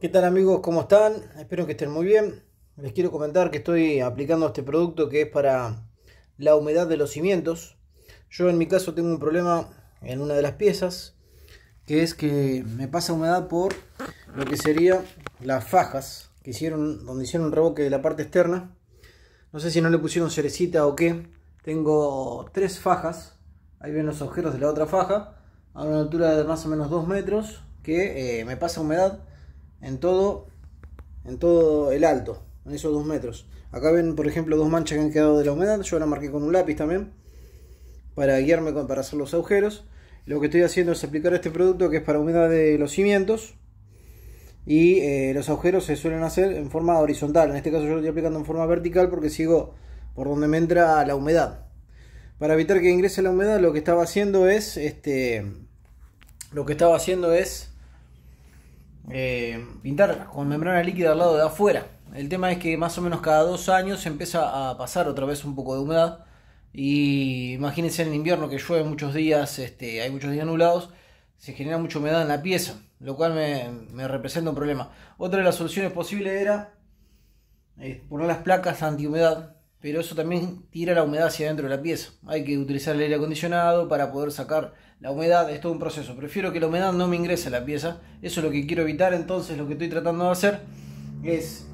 ¿Qué tal amigos? ¿Cómo están? Espero que estén muy bien. Les quiero comentar que estoy aplicando este producto que es para la humedad de los cimientos. Yo en mi caso tengo un problema en una de las piezas, que es que me pasa humedad por lo que sería las fajas que hicieron donde hicieron un reboque de la parte externa. No sé si no le pusieron cerecita o qué. Tengo tres fajas. Ahí ven los agujeros de la otra faja. A una altura de más o menos 2 metros. Que eh, me pasa humedad en todo, en todo el alto, en esos dos metros. Acá ven, por ejemplo, dos manchas que han quedado de la humedad. Yo la marqué con un lápiz también para guiarme para hacer los agujeros. Lo que estoy haciendo es aplicar este producto que es para humedad de los cimientos. Y eh, los agujeros se suelen hacer en forma horizontal. En este caso yo lo estoy aplicando en forma vertical porque sigo por donde me entra la humedad. Para evitar que ingrese la humedad, lo que estaba haciendo es este, lo que estaba haciendo es eh, pintar con membrana líquida al lado de afuera. El tema es que más o menos cada dos años se empieza a pasar otra vez un poco de humedad. Y imagínense en el invierno que llueve muchos días, este, hay muchos días anulados. se genera mucha humedad en la pieza, lo cual me, representa un problema. Otra de las soluciones posibles era eh, poner las placas antihumedad pero eso también tira la humedad hacia dentro de la pieza. Hay que utilizar el aire acondicionado para poder sacar la humedad, es todo un proceso. Prefiero que la humedad no me ingrese a la pieza, eso es lo que quiero evitar, entonces lo que estoy tratando de hacer es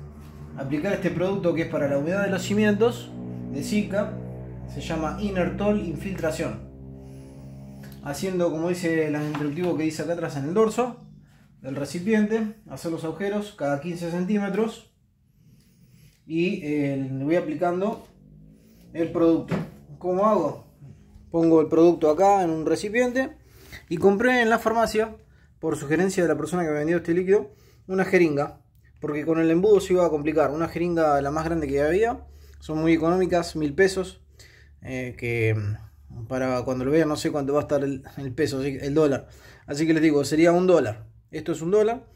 aplicar este producto que es para la humedad de los cimientos de Zika, se llama Inertol Infiltración. Haciendo como dice el instructivo que dice acá atrás en el dorso del recipiente, hacer los agujeros cada 15 centímetros y eh, le voy aplicando el producto. ¿Cómo hago? Pongo el producto acá en un recipiente y compré en la farmacia, por sugerencia de la persona que me vendió este líquido, una jeringa. Porque con el embudo se iba a complicar. Una jeringa la más grande que había. Son muy económicas, mil pesos. Eh, que mm, para cuando lo vea no sé cuánto va a estar el, el peso, el dólar. Así que les digo, sería un dólar. Esto es un dólar.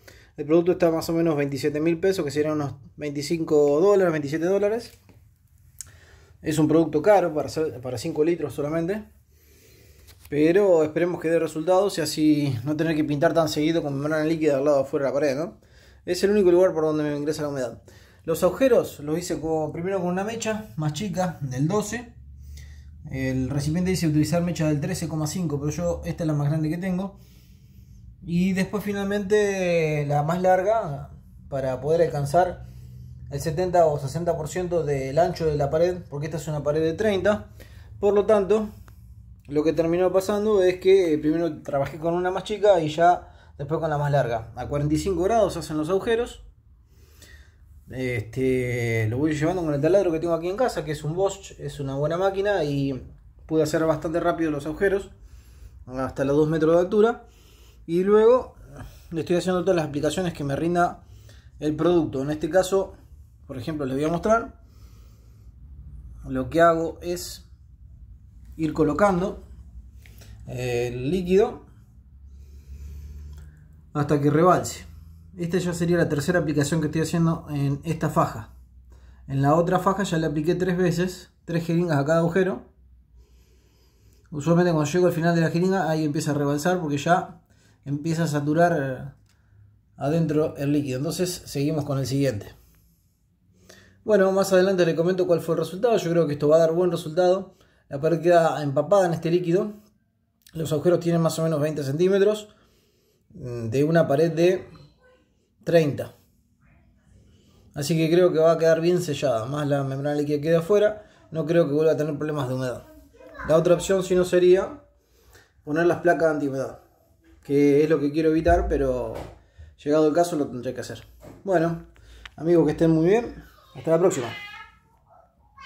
El producto está más o menos 27 mil pesos, que serían unos 25 dólares, 27 dólares. Es un producto caro para, para 5 litros solamente. Pero esperemos que dé resultados y así no tener que pintar tan seguido con membrana líquida al lado afuera de la pared, Es el único lugar por donde me ingresa la humedad. Los agujeros los hice primero con una mecha más chica, del 12. El recipiente dice utilizar mecha del 13,5, pero yo esta es la más grande que tengo. Y después finalmente la más larga para poder alcanzar el 70 o 60% del ancho de la pared, porque esta es una pared de 30. Por lo tanto, lo que terminó pasando es que primero trabajé con una más chica y ya después con la más larga. A 45 grados hacen los agujeros. Este, lo voy llevando con el taladro que tengo aquí en casa, que es un Bosch, es una buena máquina y pude hacer bastante rápido los agujeros, hasta los 2 metros de altura. Y luego le estoy haciendo todas las aplicaciones que me rinda el producto. En este caso, por ejemplo, les voy a mostrar. Lo que hago es ir colocando eh, el líquido hasta que rebalse. Esta ya sería la tercera aplicación que estoy haciendo en esta faja. En la otra faja ya le apliqué tres veces, tres jeringas a cada agujero. Usualmente cuando llego al final de la jeringa ahí empieza a rebalsar porque ya empieza a saturar eh, adentro el líquido. Entonces seguimos con el siguiente. Bueno, más adelante le comento cuál fue el resultado. Yo creo que esto va a dar buen resultado. La pared queda empapada en este líquido. Los agujeros tienen más o menos 20 centímetros mm, de una pared de 30. Así que creo que va a quedar bien sellada. Más la membrana líquida queda afuera. No creo que vuelva a tener problemas de humedad. La otra opción si no sería poner las placas de antihumedad que es lo que quiero evitar, pero llegado el caso lo tendré que hacer. Bueno, amigos, que estén muy bien. Hasta la próxima.